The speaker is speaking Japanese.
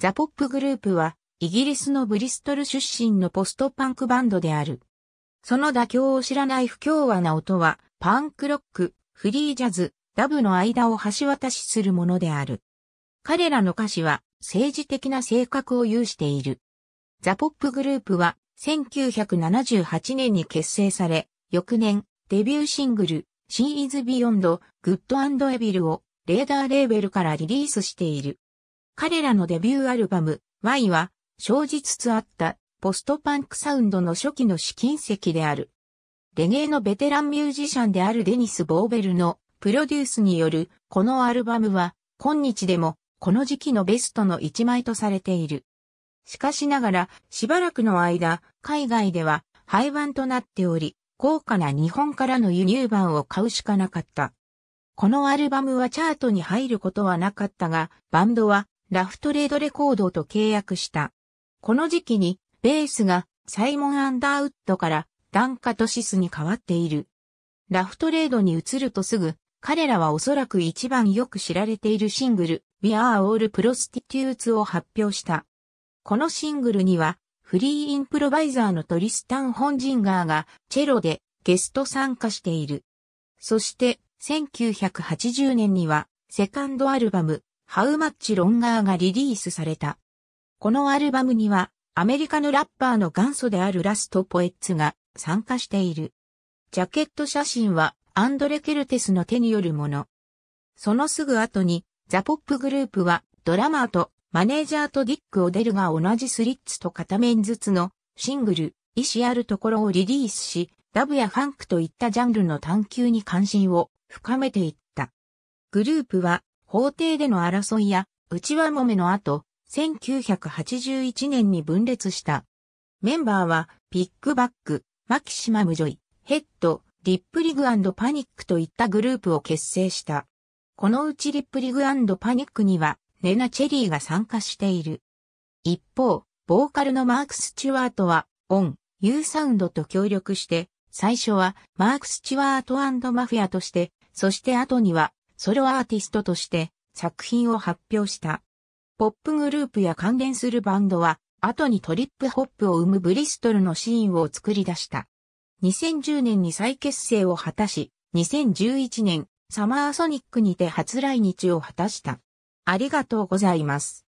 ザ・ポップグループは、イギリスのブリストル出身のポストパンクバンドである。その妥協を知らない不協和な音は、パンクロック、フリージャズ、ダブの間を橋渡しするものである。彼らの歌詞は、政治的な性格を有している。ザ・ポップグループは、1978年に結成され、翌年、デビューシングル、シーイズ・ビヨンド、グッド・アンド・エビルを、レーダーレーベルからリリースしている。彼らのデビューアルバム Y は生じつつあったポストパンクサウンドの初期の試金石である。レゲエのベテランミュージシャンであるデニス・ボーベルのプロデュースによるこのアルバムは今日でもこの時期のベストの一枚とされている。しかしながらしばらくの間海外では廃盤となっており豪華な日本からの輸入版を買うしかなかった。このアルバムはチャートに入ることはなかったがバンドはラフトレードレコードと契約した。この時期に、ベースがサイモン・アンダーウッドからダンカ・トシスに変わっている。ラフトレードに移るとすぐ、彼らはおそらく一番よく知られているシングル、We Are All Prostitutes を発表した。このシングルには、フリーインプロバイザーのトリスタン・ホンジンガーがチェロでゲスト参加している。そして、1980年には、セカンドアルバム、How Much Longer がリリースされた。このアルバムには、アメリカのラッパーの元祖であるラストポエッツが参加している。ジャケット写真はアンドレ・ケルテスの手によるもの。そのすぐ後にザ・ポップグループはドラマーとマネージャーとディック・オデルが同じスリッツと片面ずつのシングル、意志あるところをリリースし、ラブやファンクといったジャンルの探求に関心を深めていった。グループは法廷での争いや、内輪もめの後、1981年に分裂した。メンバーは、ピックバック、マキシマムジョイ、ヘッド、リップリグパニックといったグループを結成した。このうちリップリグパニックには、ネナ・チェリーが参加している。一方、ボーカルのマーク・スチュワートは、オン、ユーサウンドと協力して、最初はマーク・スチュワートマフィアとして、そして後にはソロアーティストとして作品を発表した。ポップグループや関連するバンドは、後にトリップホップを生むブリストルのシーンを作り出した。2010年に再結成を果たし、2011年、サマーソニックにて初来日を果たした。ありがとうございます。